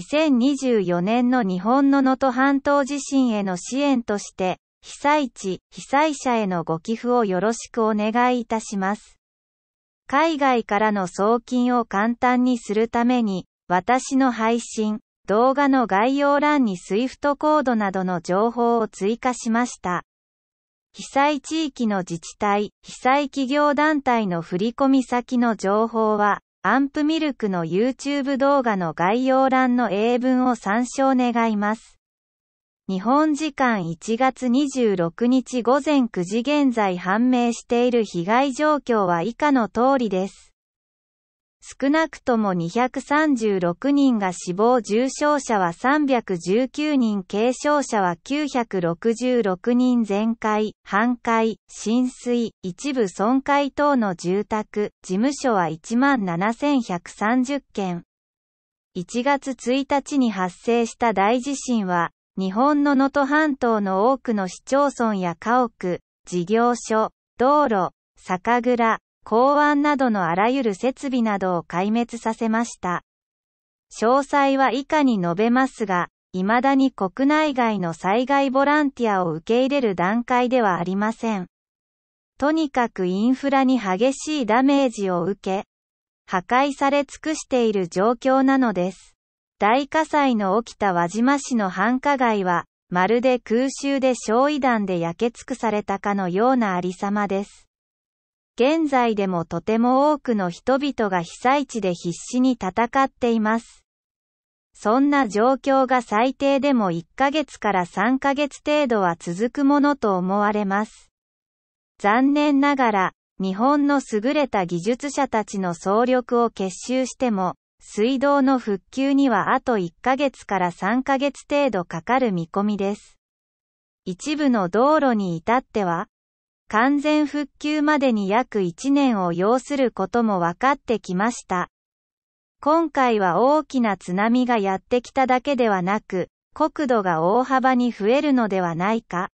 2024年の日本の能登半島地震への支援として、被災地、被災者へのご寄付をよろしくお願いいたします。海外からの送金を簡単にするために、私の配信、動画の概要欄に SWIFT コードなどの情報を追加しました。被災地域の自治体、被災企業団体の振込先の情報は、アンプミルクの YouTube 動画の概要欄の英文を参照願います。日本時間1月26日午前9時現在判明している被害状況は以下の通りです。少なくとも236人が死亡重症者は319人軽症者は966人全壊、半壊、浸水、一部損壊等の住宅、事務所は17,130件。1月1日に発生した大地震は、日本の能登半島の多くの市町村や家屋、事業所、道路、酒蔵、港湾などのあらゆる設備などを壊滅させました。詳細は以下に述べますが、未だに国内外の災害ボランティアを受け入れる段階ではありません。とにかくインフラに激しいダメージを受け、破壊され尽くしている状況なのです。大火災の起きた輪島市の繁華街は、まるで空襲で焼夷弾で焼け尽くされたかのようなありさまです。現在でもとても多くの人々が被災地で必死に戦っています。そんな状況が最低でも1ヶ月から3ヶ月程度は続くものと思われます。残念ながら、日本の優れた技術者たちの総力を結集しても、水道の復旧にはあと1ヶ月から3ヶ月程度かかる見込みです。一部の道路に至っては、完全復旧までに約1年を要することも分かってきました。今回は大きな津波がやってきただけではなく、国土が大幅に増えるのではないか。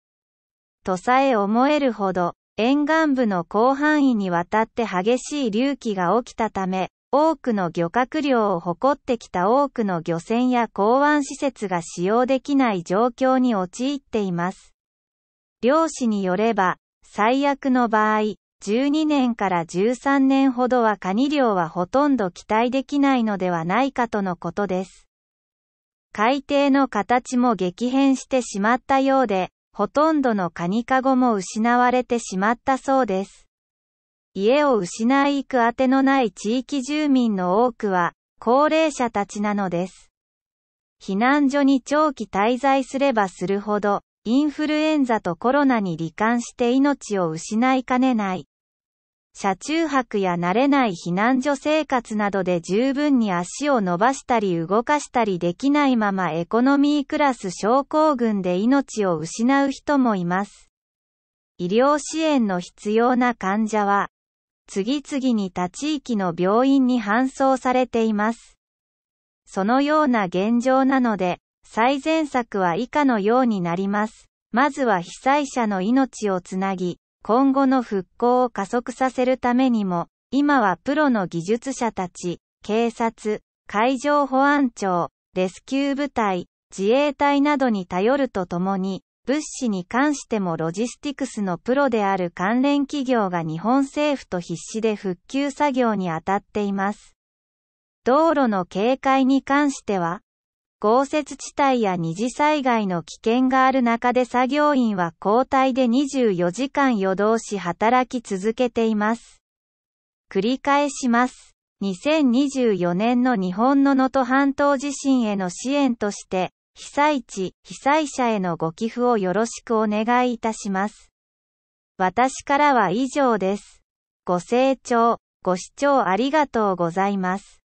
とさえ思えるほど、沿岸部の広範囲にわたって激しい隆起が起きたため、多くの漁獲量を誇ってきた多くの漁船や港湾施設が使用できない状況に陥っています。漁師によれば、最悪の場合、12年から13年ほどはカニ漁はほとんど期待できないのではないかとのことです。海底の形も激変してしまったようで、ほとんどのカニカゴも失われてしまったそうです。家を失い行くあてのない地域住民の多くは、高齢者たちなのです。避難所に長期滞在すればするほど、インフルエンザとコロナに罹患して命を失いかねない。車中泊や慣れない避難所生活などで十分に足を伸ばしたり動かしたりできないままエコノミークラス症候群で命を失う人もいます。医療支援の必要な患者は、次々に他地域の病院に搬送されています。そのような現状なので、最善策は以下のようになります。まずは被災者の命をつなぎ、今後の復興を加速させるためにも、今はプロの技術者たち、警察、海上保安庁、レスキュー部隊、自衛隊などに頼るとともに、物資に関してもロジスティクスのプロである関連企業が日本政府と必死で復旧作業に当たっています。道路の警戒に関しては、豪雪地帯や二次災害の危険がある中で作業員は交代で24時間夜通し働き続けています。繰り返します。2024年の日本の能登半島地震への支援として、被災地、被災者へのご寄付をよろしくお願いいたします。私からは以上です。ご清聴、ご視聴ありがとうございます。